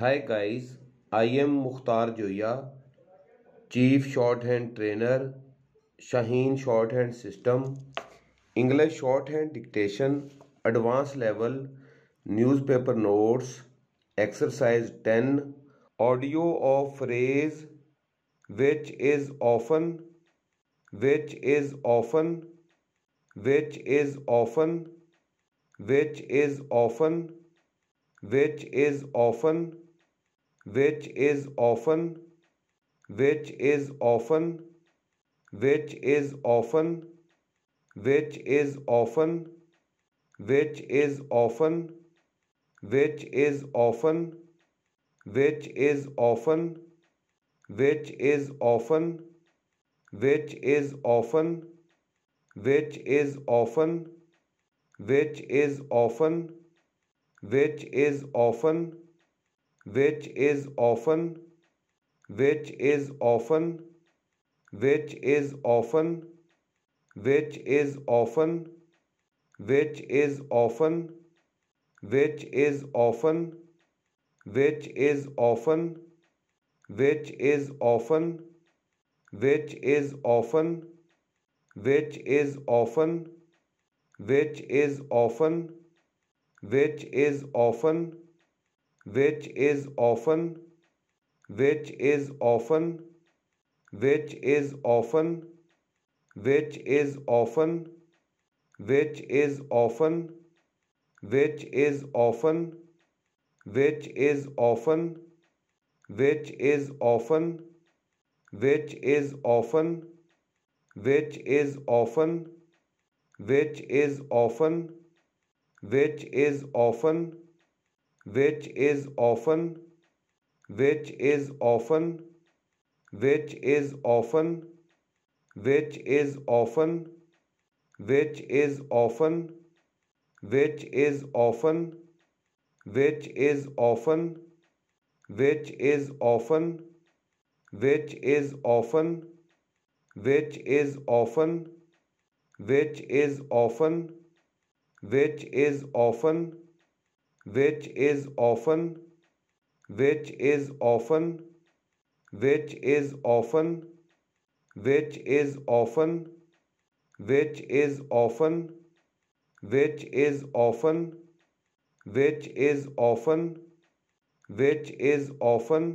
hi guys I am Mukhtar Zoya chief shorthand trainer Shaheen shorthand system English shorthand dictation advance level newspaper notes exercise ten audio of phrase which is often which is often which is often which is often which is often which is often which is often which is often which is often which is often which is often which is often which is often which is often which is often which is often which is often which is often which is often which is often which is often which is often which is often which is often which is often which is often which is often which is often which is often which is often which is often which is often which is often which is often which is often which is often which is often which is often which is often which is often which is often which is often which is often which is often which is often which is often which is often which is often which is often which is often which is often which is often which is often which is often which is often which is often which is often which is often which is often which is often which is often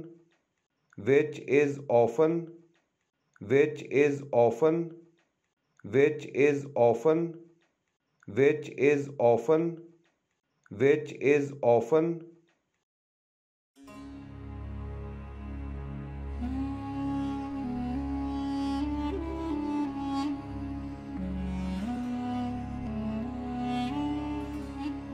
which is often which is often which is often which is often which is often